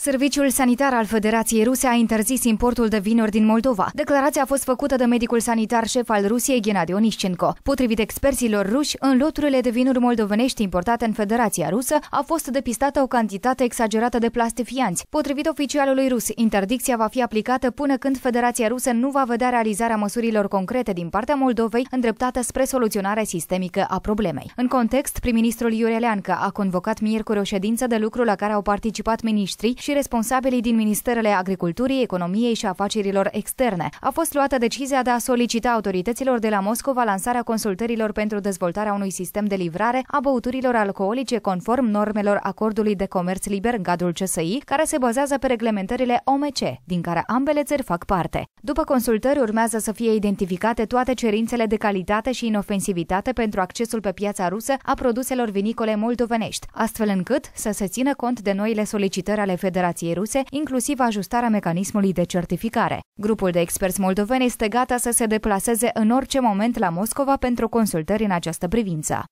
Serviciul sanitar al Federației Ruse a interzis importul de vinuri din Moldova. Declarația a fost făcută de medicul sanitar șef al Rusiei, Ghenadi Onishchenko. Potrivit experților ruși, în loturile de vinuri moldovenești importate în Federația Rusă a fost depistată o cantitate exagerată de plastifianți. Potrivit oficialului rus, interdicția va fi aplicată până când Federația Rusă nu va vedea realizarea măsurilor concrete din partea Moldovei îndreptată spre soluționarea sistemică a problemei. În context, prim-ministrul Iureleancă a convocat miercuri o ședință de lucru la care au participat ministrii și responsabilii din Ministerele Agriculturii, Economiei și Afacerilor Externe. A fost luată decizia de a solicita autorităților de la Moscova lansarea consultărilor pentru dezvoltarea unui sistem de livrare a băuturilor alcoolice conform normelor acordului de comerț liber în cadrul CSI, care se bazează pe reglementările OMC, din care ambele țări fac parte. După consultări urmează să fie identificate toate cerințele de calitate și inofensivitate pentru accesul pe piața rusă a produselor vinicole moldovenești, astfel încât să se țină cont de noile solicitări ale Federației Federației Ruse, inclusiv ajustarea mecanismului de certificare. Grupul de experți moldoveni este gata să se deplaseze în orice moment la Moscova pentru consultări în această privință.